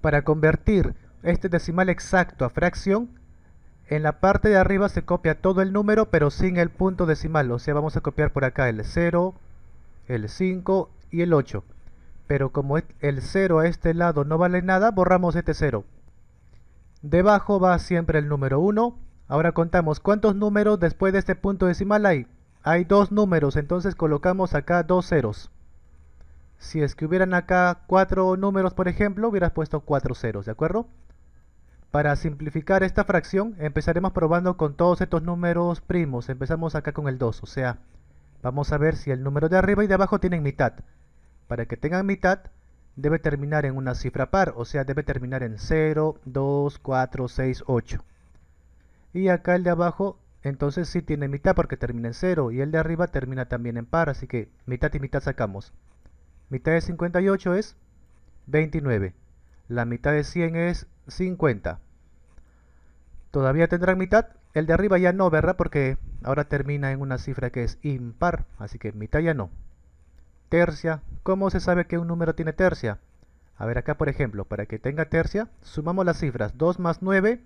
Para convertir este decimal exacto a fracción, en la parte de arriba se copia todo el número pero sin el punto decimal. O sea, vamos a copiar por acá el 0, el 5 y el 8. Pero como el 0 a este lado no vale nada, borramos este 0. Debajo va siempre el número 1. Ahora contamos cuántos números después de este punto decimal hay. Hay dos números, entonces colocamos acá dos ceros. Si es que hubieran acá cuatro números, por ejemplo, hubieras puesto cuatro ceros, ¿de acuerdo? Para simplificar esta fracción, empezaremos probando con todos estos números primos. Empezamos acá con el 2, o sea, vamos a ver si el número de arriba y de abajo tienen mitad. Para que tengan mitad, debe terminar en una cifra par, o sea, debe terminar en 0, 2, 4, 6, 8. Y acá el de abajo, entonces sí tiene mitad porque termina en 0, y el de arriba termina también en par, así que mitad y mitad sacamos. Mitad de 58 es 29. La mitad de 100 es 50. ¿Todavía tendrán mitad? El de arriba ya no, ¿verdad? Porque ahora termina en una cifra que es impar, así que mitad ya no. Tercia. ¿Cómo se sabe que un número tiene tercia? A ver acá, por ejemplo, para que tenga tercia, sumamos las cifras. 2 más 9,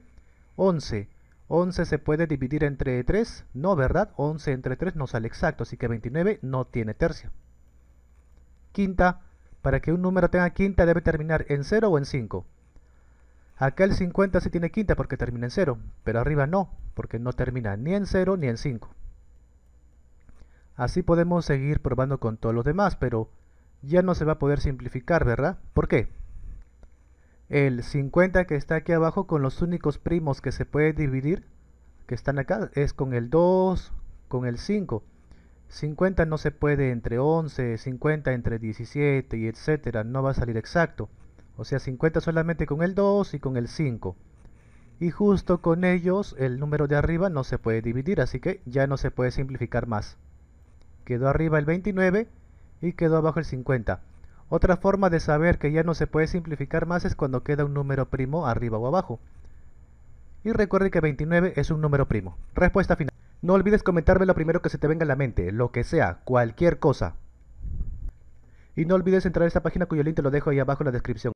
11. 11 se puede dividir entre 3, no, ¿verdad? 11 entre 3 no sale exacto, así que 29 no tiene tercia quinta, para que un número tenga quinta debe terminar en 0 o en 5. Acá el 50 sí tiene quinta porque termina en 0, pero arriba no, porque no termina ni en 0 ni en 5. Así podemos seguir probando con todos los demás, pero ya no se va a poder simplificar, ¿verdad? ¿Por qué? El 50 que está aquí abajo con los únicos primos que se puede dividir, que están acá, es con el 2, con el 5. 50 no se puede entre 11, 50 entre 17 y etcétera, no va a salir exacto. O sea, 50 solamente con el 2 y con el 5. Y justo con ellos el número de arriba no se puede dividir, así que ya no se puede simplificar más. Quedó arriba el 29 y quedó abajo el 50. Otra forma de saber que ya no se puede simplificar más es cuando queda un número primo arriba o abajo. Y recuerde que 29 es un número primo. Respuesta final. No olvides comentarme lo primero que se te venga a la mente, lo que sea, cualquier cosa. Y no olvides entrar a esta página cuyo link te lo dejo ahí abajo en la descripción.